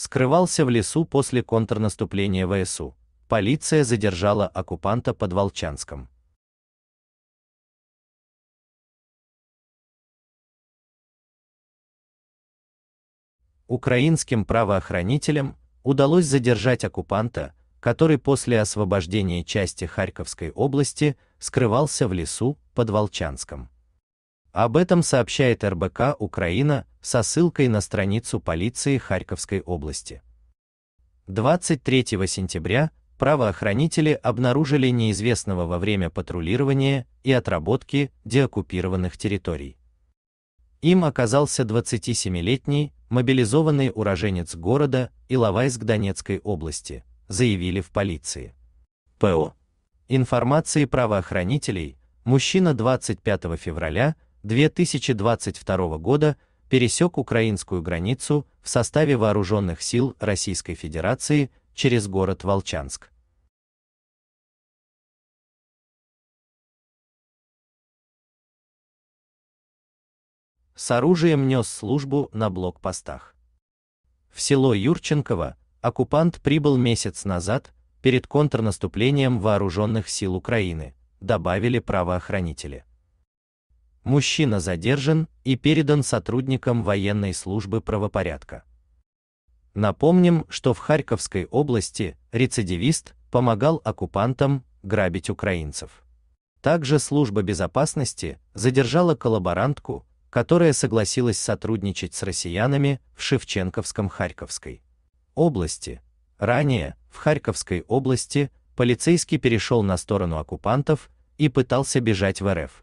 скрывался в лесу после контрнаступления ВСУ. Полиция задержала оккупанта под Волчанском. Украинским правоохранителям удалось задержать оккупанта, который после освобождения части Харьковской области скрывался в лесу под Волчанском. Об этом сообщает РБК Украина со ссылкой на страницу полиции Харьковской области. 23 сентября правоохранители обнаружили неизвестного во время патрулирования и отработки деоккупированных территорий. Им оказался 27-летний мобилизованный уроженец города Иловайск Донецкой области, заявили в полиции. ПО. Информации правоохранителей, мужчина 25 февраля 2022 года пересек украинскую границу в составе вооруженных сил Российской Федерации через город Волчанск. С оружием нес службу на блокпостах. В село Юрченково оккупант прибыл месяц назад перед контрнаступлением вооруженных сил Украины, добавили правоохранители. Мужчина задержан и передан сотрудникам военной службы правопорядка. Напомним, что в Харьковской области рецидивист помогал оккупантам грабить украинцев. Также служба безопасности задержала коллаборантку, которая согласилась сотрудничать с россиянами в Шевченковском Харьковской области. Ранее в Харьковской области полицейский перешел на сторону оккупантов и пытался бежать в РФ.